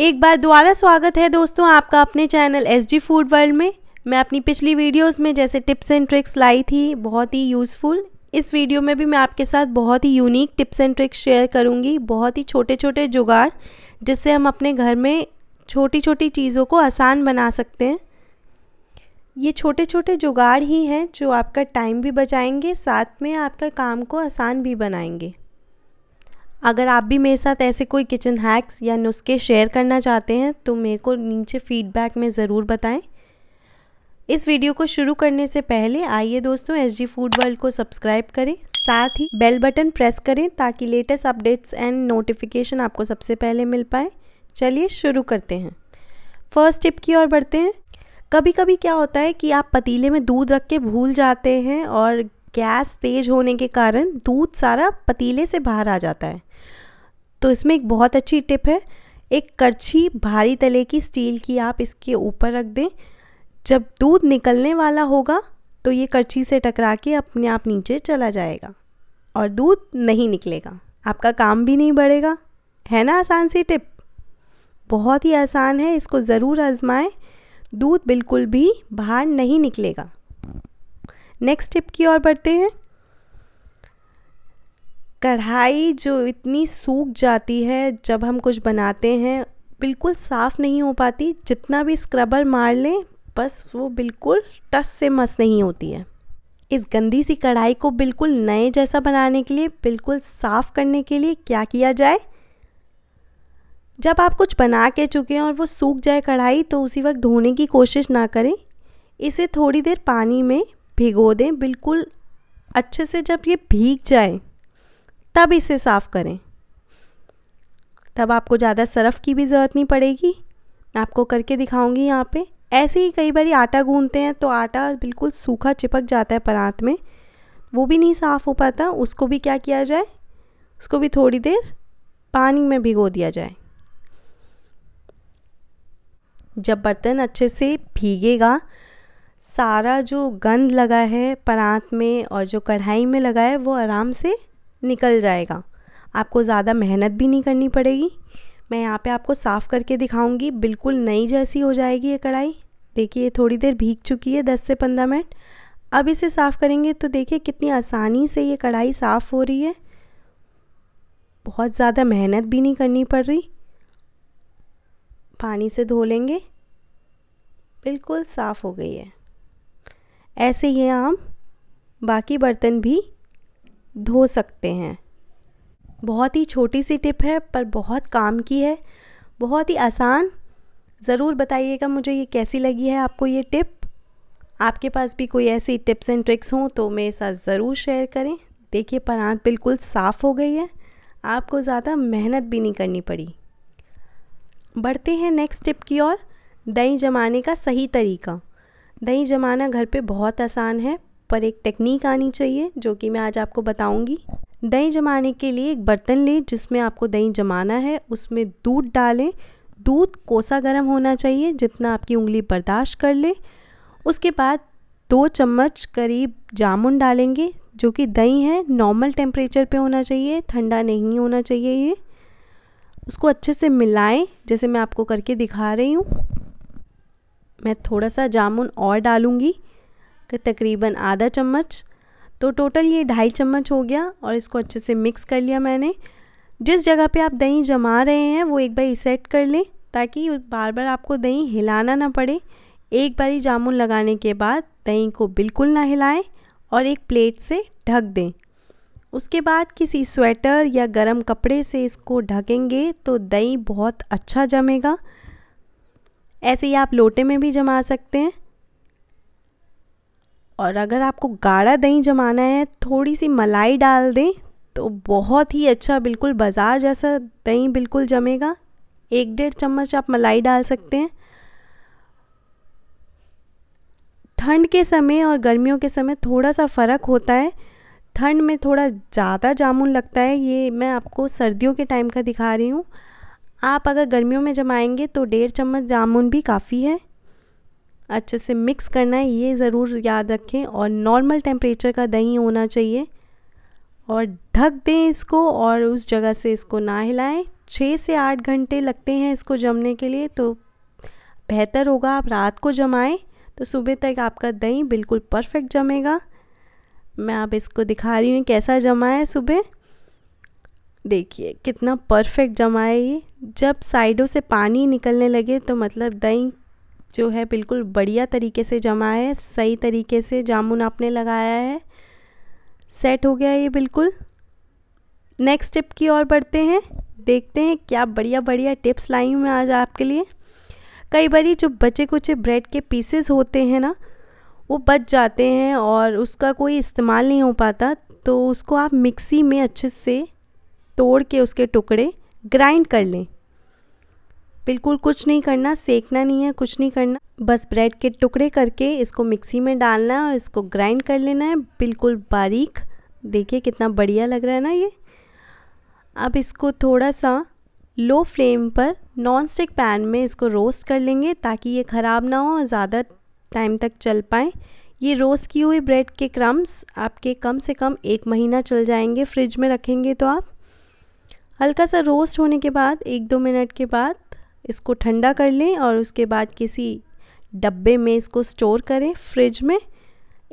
एक बार दोबारा स्वागत है दोस्तों आपका अपने channel S G food world में मैं अपनी पिछली वीडियोस में जैसे टिप्स एंड ट्रिक्स लाई थी बहुत ही यूज़फुल इस वीडियो में भी मैं आपके साथ बहुत ही unique tips and tricks share करूँगी बहुत ही छोटे छोटे जुगाड़ जिससे हम अपने घर में छोटी छोटी चीज़ों को आसान बना सकते हैं ये छोटे छोटे जुगाड़ ही हैं जो आपका टाइम भी बचाएंगे साथ में आपका काम को आसान भी बनाएंगे अगर आप भी मेरे साथ ऐसे कोई किचन हैक्स या नुस्खे शेयर करना चाहते हैं तो मेरे को नीचे फीडबैक में ज़रूर बताएं इस वीडियो को शुरू करने से पहले आइए दोस्तों एस जी फूड वर्ल्ड को सब्सक्राइब करें साथ ही बेल बटन प्रेस करें ताकि लेटेस्ट अपडेट्स एंड नोटिफिकेशन आपको सबसे पहले मिल पाए चलिए शुरू करते हैं फर्स्ट टिप की ओर बढ़ते हैं कभी कभी क्या होता है कि आप पतीले में दूध रख के भूल जाते हैं और गैस तेज होने के कारण दूध सारा पतीले से बाहर आ जाता है तो इसमें एक बहुत अच्छी टिप है एक करछी भारी तले की स्टील की आप इसके ऊपर रख दें जब दूध निकलने वाला होगा तो ये करछी से टकरा के अपने आप नीचे चला जाएगा और दूध नहीं निकलेगा आपका काम भी नहीं बढ़ेगा है ना आसान सी टिप बहुत ही आसान है इसको ज़रूर आजमाएं दूध बिल्कुल भी बाहर नहीं निकलेगा नेक्स्ट टिप की ओर बढ़ते हैं कढ़ाई जो इतनी सूख जाती है जब हम कुछ बनाते हैं बिल्कुल साफ़ नहीं हो पाती जितना भी स्क्रबर मार लें बस वो बिल्कुल टस से मस नहीं होती है इस गंदी सी कढ़ाई को बिल्कुल नए जैसा बनाने के लिए बिल्कुल साफ़ करने के लिए क्या किया जाए जब आप कुछ बना के चुके हैं और वो सूख जाए कढ़ाई तो उसी वक्त धोने की कोशिश ना करें इसे थोड़ी देर पानी में भिगो दें बिल्कुल अच्छे से जब ये भीग जाए तब इसे साफ़ करें तब आपको ज़्यादा सरफ़ की भी ज़रूरत नहीं पड़ेगी मैं आपको करके दिखाऊंगी यहाँ पे ऐसे ही कई बार आटा गूंदते हैं तो आटा बिल्कुल सूखा चिपक जाता है परात में वो भी नहीं साफ़ हो पाता उसको भी क्या किया जाए उसको भी थोड़ी देर पानी में भिगो दिया जाए जब बर्तन अच्छे से भीगेगा सारा जो गंद लगा है परात में और जो कढ़ाई में लगा है वो आराम से निकल जाएगा आपको ज़्यादा मेहनत भी नहीं करनी पड़ेगी मैं यहाँ पे आपको साफ़ करके दिखाऊंगी बिल्कुल नई जैसी हो जाएगी ये कढ़ाई देखिए ये थोड़ी देर भीग चुकी है दस से पंद्रह मिनट अब इसे साफ़ करेंगे तो देखिए कितनी आसानी से ये कढ़ाई साफ़ हो रही है बहुत ज़्यादा मेहनत भी नहीं करनी पड़ रही पानी से धो लेंगे बिल्कुल साफ़ हो गई है ऐसे ही आप बाकी बर्तन भी धो सकते हैं बहुत ही छोटी सी टिप है पर बहुत काम की है बहुत ही आसान ज़रूर बताइएगा मुझे ये कैसी लगी है आपको ये टिप आपके पास भी कोई ऐसी टिप्स एंड ट्रिक्स हों तो मेरे साथ ज़रूर शेयर करें देखिए परात बिल्कुल साफ़ हो गई है आपको ज़्यादा मेहनत भी नहीं करनी पड़ी बढ़ते हैं नेक्स्ट टिप की ओर दही जमाने का सही तरीका दही जमाना घर पे बहुत आसान है पर एक टेक्निक आनी चाहिए जो कि मैं आज आपको बताऊंगी दही जमाने के लिए एक बर्तन लें जिसमें आपको दही जमाना है उसमें दूध डालें दूध कोसा गर्म होना चाहिए जितना आपकी उंगली बर्दाश्त कर ले उसके बाद दो चम्मच करीब जामुन डालेंगे जो कि दही है नॉर्मल टेम्परेचर पे होना चाहिए ठंडा नहीं होना चाहिए ये उसको अच्छे से मिलाएं जैसे मैं आपको करके दिखा रही हूँ मैं थोड़ा सा जामुन और डालूँगी तकरीबन आधा चम्मच तो टोटल ये ढाई चम्मच हो गया और इसको अच्छे से मिक्स कर लिया मैंने जिस जगह पे आप दही जमा रहे हैं वो एक बार सेट कर लें ताकि बार बार आपको दही हिलाना ना पड़े एक ही जामुन लगाने के बाद दही को बिल्कुल ना हिलाएं और एक प्लेट से ढक दें उसके बाद किसी स्वेटर या गरम कपड़े से इसको ढकेंगे तो दही बहुत अच्छा जमेगा ऐसे ही आप लोटे में भी जमा सकते हैं और अगर आपको गाढ़ा दही जमाना है थोड़ी सी मलाई डाल दें तो बहुत ही अच्छा बिल्कुल बाज़ार जैसा दही बिल्कुल जमेगा एक डेढ़ चम्मच आप मलाई डाल सकते हैं ठंड के समय और गर्मियों के समय थोड़ा सा फ़र्क होता है ठंड में थोड़ा ज़्यादा जामुन लगता है ये मैं आपको सर्दियों के टाइम का दिखा रही हूँ आप अगर गर्मियों में जमाएंगे तो डेढ़ चम्मच जामुन भी काफ़ी है अच्छे से मिक्स करना है ये ज़रूर याद रखें और नॉर्मल टेम्परेचर का दही होना चाहिए और ढक दें इसको और उस जगह से इसको ना हिलाएं छः से आठ घंटे लगते हैं इसको जमने के लिए तो बेहतर होगा आप रात को जमाएं तो सुबह तक आपका दही बिल्कुल परफेक्ट जमेगा मैं आप इसको दिखा रही हूँ कैसा जमा है सुबह देखिए कितना परफेक्ट जमा है ये जब साइडों से पानी निकलने लगे तो मतलब दही जो है बिल्कुल बढ़िया तरीके से जमा है सही तरीके से जामुन आपने लगाया है सेट हो गया ये बिल्कुल नेक्स्ट टिप की ओर बढ़ते हैं देखते हैं क्या बढ़िया बढ़िया टिप्स लाई हूँ मैं आज आपके लिए कई बार जो बचे कुचे ब्रेड के पीसेस होते हैं ना वो बच जाते हैं और उसका कोई इस्तेमाल नहीं हो पाता तो उसको आप मिक्सी में अच्छे से तोड़ के उसके टुकड़े ग्राइंड कर लें बिल्कुल कुछ नहीं करना सेकना नहीं है कुछ नहीं करना बस ब्रेड के टुकड़े करके इसको मिक्सी में डालना है और इसको ग्राइंड कर लेना है बिल्कुल बारीक देखिए कितना बढ़िया लग रहा है ना ये अब इसको थोड़ा सा लो फ्लेम पर नॉन स्टिक पैन में इसको रोस्ट कर लेंगे ताकि ये ख़राब ना हो और ज़्यादा टाइम तक चल पाए ये रोस्ट की हुई ब्रेड के क्रम्स आपके कम से कम एक महीना चल जाएंगे फ्रिज में रखेंगे तो आप हल्का सा रोस्ट होने के बाद एक दो मिनट के बाद इसको ठंडा कर लें और उसके बाद किसी डब्बे में इसको स्टोर करें फ्रिज में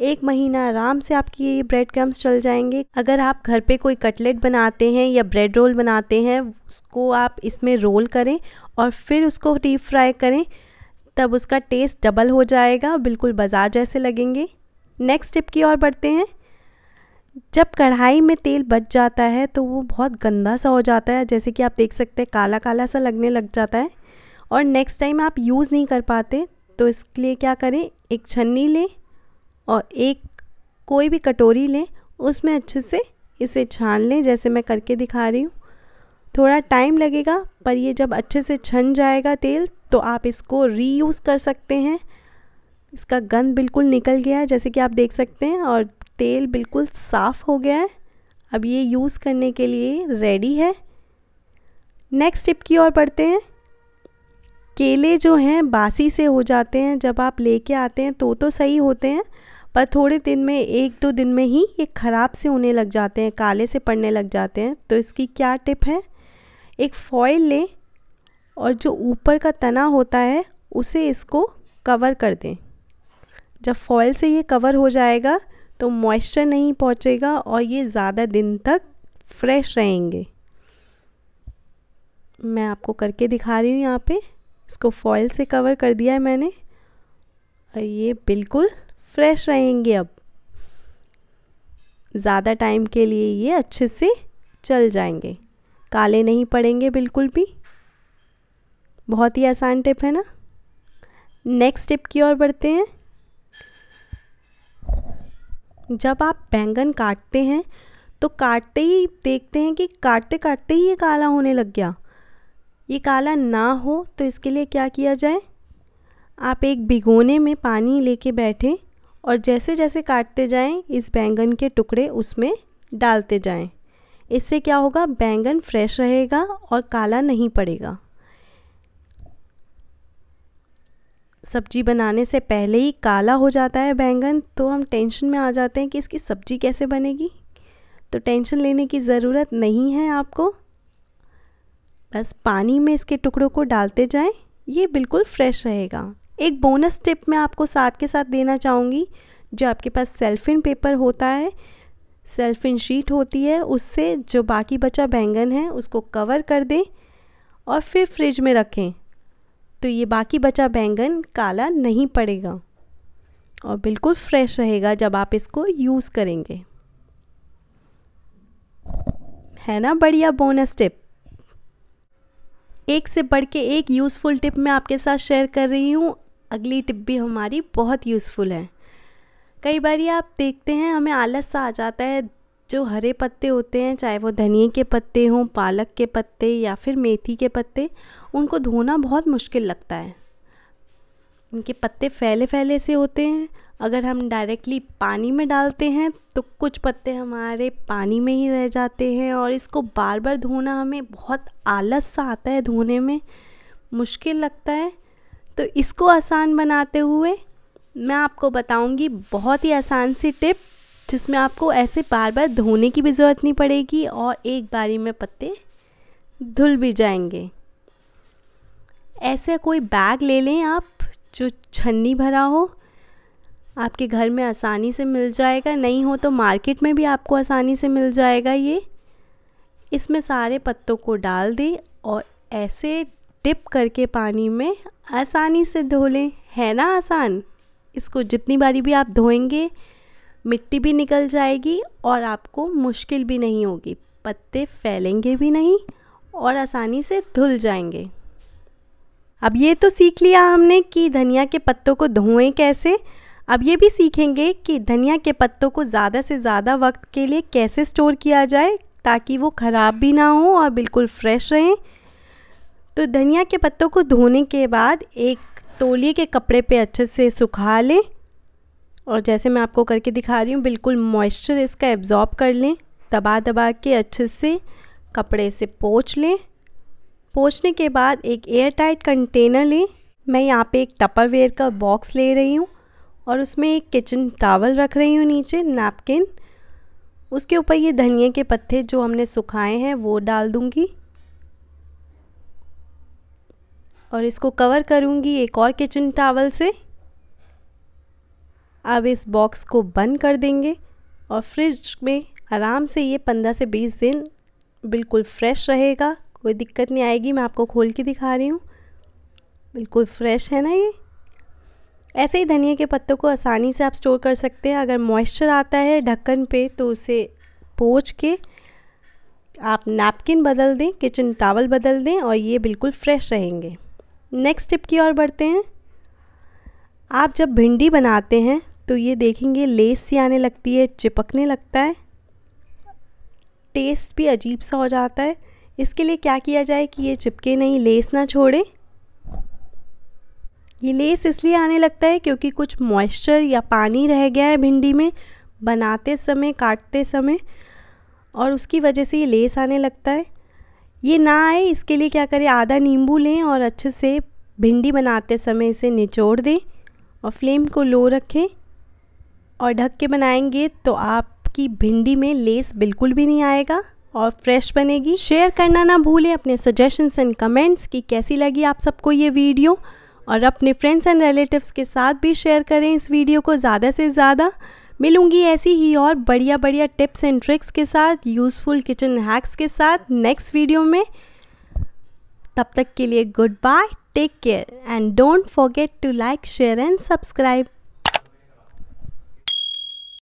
एक महीना आराम से आपकी ये ब्रेड क्रम्स चल जाएंगे अगर आप घर पे कोई कटलेट बनाते हैं या ब्रेड रोल बनाते हैं उसको आप इसमें रोल करें और फिर उसको डीप फ्राई करें तब उसका टेस्ट डबल हो जाएगा बिल्कुल बाज़ार जैसे लगेंगे नेक्स्ट टिप की ओर बढ़ते हैं जब कढ़ाई में तेल बच जाता है तो वो बहुत गंदा सा हो जाता है जैसे कि आप देख सकते हैं काला काला सा लगने लग जाता है और नेक्स्ट टाइम आप यूज़ नहीं कर पाते तो इसके लिए क्या करें एक छन्नी लें और एक कोई भी कटोरी लें उसमें अच्छे से इसे छान लें जैसे मैं करके दिखा रही हूँ थोड़ा टाइम लगेगा पर ये जब अच्छे से छन जाएगा तेल तो आप इसको रीयूज़ कर सकते हैं इसका गंद बिल्कुल निकल गया है जैसे कि आप देख सकते हैं और तेल बिल्कुल साफ़ हो गया है अब ये यूज़ करने के लिए रेडी है नेक्स्ट टिप की ओर बढ़ते हैं केले जो हैं बासी से हो जाते हैं जब आप लेके आते हैं तो तो सही होते हैं पर थोड़े दिन में एक दो दिन में ही ये ख़राब से होने लग जाते हैं काले से पड़ने लग जाते हैं तो इसकी क्या टिप है एक फॉइल लें और जो ऊपर का तना होता है उसे इसको कवर कर दें जब फॉइल से ये कवर हो जाएगा तो मॉइस्चर नहीं पहुँचेगा और ये ज़्यादा दिन तक फ्रेश रहेंगे मैं आपको करके दिखा रही हूँ यहाँ पे इसको फॉयल से कवर कर दिया है मैंने और ये बिल्कुल फ्रेश रहेंगे अब ज़्यादा टाइम के लिए ये अच्छे से चल जाएंगे काले नहीं पड़ेंगे बिल्कुल भी बहुत ही आसान टिप है ना नेक्स्ट टिप की ओर बढ़ते हैं जब आप बैंगन काटते हैं तो काटते ही देखते हैं कि काटते काटते ही ये काला होने लग गया ये काला ना हो तो इसके लिए क्या किया जाए आप एक भिगोने में पानी लेके बैठें और जैसे जैसे काटते जाएं इस बैंगन के टुकड़े उसमें डालते जाएं इससे क्या होगा बैंगन फ्रेश रहेगा और काला नहीं पड़ेगा सब्जी बनाने से पहले ही काला हो जाता है बैंगन तो हम टेंशन में आ जाते हैं कि इसकी सब्ज़ी कैसे बनेगी तो टेंशन लेने की ज़रूरत नहीं है आपको बस पानी में इसके टुकड़ों को डालते जाएं ये बिल्कुल फ्रेश रहेगा एक बोनस टिप मैं आपको साथ के साथ देना चाहूँगी जो आपके पास सेल्फिन पेपर होता है सेल्फिन शीट होती है उससे जो बाकी बचा बैंगन है उसको कवर कर दें और फिर फ्रिज में रखें तो ये बाकी बचा बैंगन काला नहीं पड़ेगा और बिल्कुल फ्रेश रहेगा जब आप इसको यूज़ करेंगे है ना बढ़िया बोनस टिप एक से बढ़ के एक यूज़फुल टिप मैं आपके साथ शेयर कर रही हूँ अगली टिप भी हमारी बहुत यूज़फुल है कई बार ये आप देखते हैं हमें आलस सा आ जाता है जो हरे पत्ते होते हैं चाहे वो धनिए के पत्ते हों पालक के पत्ते या फिर मेथी के पत्ते उनको धोना बहुत मुश्किल लगता है इनके पत्ते फैले फैले से होते हैं अगर हम डायरेक्टली पानी में डालते हैं तो कुछ पत्ते हमारे पानी में ही रह जाते हैं और इसको बार बार धोना हमें बहुत आलस सा आता है धोने में मुश्किल लगता है तो इसको आसान बनाते हुए मैं आपको बताऊंगी बहुत ही आसान सी टिप जिसमें आपको ऐसे बार बार धोने की भी ज़रूरत नहीं पड़ेगी और एक बारी में पत्ते धुल भी जाएंगे ऐसे कोई बैग ले लें आप जो छन्नी भरा हो आपके घर में आसानी से मिल जाएगा नहीं हो तो मार्केट में भी आपको आसानी से मिल जाएगा ये इसमें सारे पत्तों को डाल दें और ऐसे डिप करके पानी में आसानी से धो लें है ना आसान इसको जितनी बारी भी आप धोएंगे मिट्टी भी निकल जाएगी और आपको मुश्किल भी नहीं होगी पत्ते फैलेंगे भी नहीं और आसानी से धुल जाएंगे अब ये तो सीख लिया हमने कि धनिया के पत्तों को धोएं कैसे अब ये भी सीखेंगे कि धनिया के पत्तों को ज़्यादा से ज़्यादा वक्त के लिए कैसे स्टोर किया जाए ताकि वो ख़राब भी ना हो और बिल्कुल फ्रेश रहें तो धनिया के पत्तों को धोने के बाद एक तोलिए के कपड़े पे अच्छे से सुखा लें और जैसे मैं आपको करके दिखा रही हूँ बिल्कुल मॉइस्चर इसका एब्ज़ॉर्ब कर लें दबा दबा के अच्छे से कपड़े से पोछ लें पोछने के बाद एक एयर टाइट कंटेनर लें मैं यहाँ पे एक टपरवेयर का बॉक्स ले रही हूँ और उसमें एक किचन टावल रख रही हूँ नीचे नैपकिन उसके ऊपर ये धनिए के पत्ते जो हमने सुखाए हैं वो डाल दूँगी और इसको कवर करूँगी एक और किचन टावल से अब इस बॉक्स को बंद कर देंगे और फ्रिज में आराम से ये पंद्रह से बीस दिन बिल्कुल फ्रेश रहेगा कोई दिक्कत नहीं आएगी मैं आपको खोल के दिखा रही हूँ बिल्कुल फ्रेश है ना ये ऐसे ही धनिया के पत्तों को आसानी से आप स्टोर कर सकते हैं अगर मॉइस्चर आता है ढक्कन पे तो उसे पोच के आप नैपकिन बदल दें किचन टावल बदल दें और ये बिल्कुल फ्रेश रहेंगे नेक्स्ट टिप की ओर बढ़ते हैं आप जब भिंडी बनाते हैं तो ये देखेंगे लेस सी आने लगती है चिपकने लगता है टेस्ट भी अजीब सा हो जाता है इसके लिए क्या किया जाए कि ये चिपके नहीं लेस ना छोड़ें ये लेस इसलिए आने लगता है क्योंकि कुछ मॉइस्चर या पानी रह गया है भिंडी में बनाते समय काटते समय और उसकी वजह से ये लेस आने लगता है ये ना आए इसके लिए क्या करें आधा नींबू लें और अच्छे से भिंडी बनाते समय इसे निचोड़ दें और फ्लेम को लो रखें और ढक के बनाएंगे तो आपकी भिंडी में लेस बिल्कुल भी नहीं आएगा और फ्रेश बनेगी शेयर करना ना भूलें अपने सजेशंस एंड कमेंट्स कि कैसी लगी आप सबको ये वीडियो और अपने फ्रेंड्स एंड रिलेटिव्स के साथ भी शेयर करें इस वीडियो को ज़्यादा से ज़्यादा मिलूंगी ऐसी ही और बढ़िया बढ़िया टिप्स एंड ट्रिक्स के साथ यूज़फुल किचन हैक्स के साथ नेक्स्ट वीडियो में तब तक के लिए good bye take care and don't forget to like share and subscribe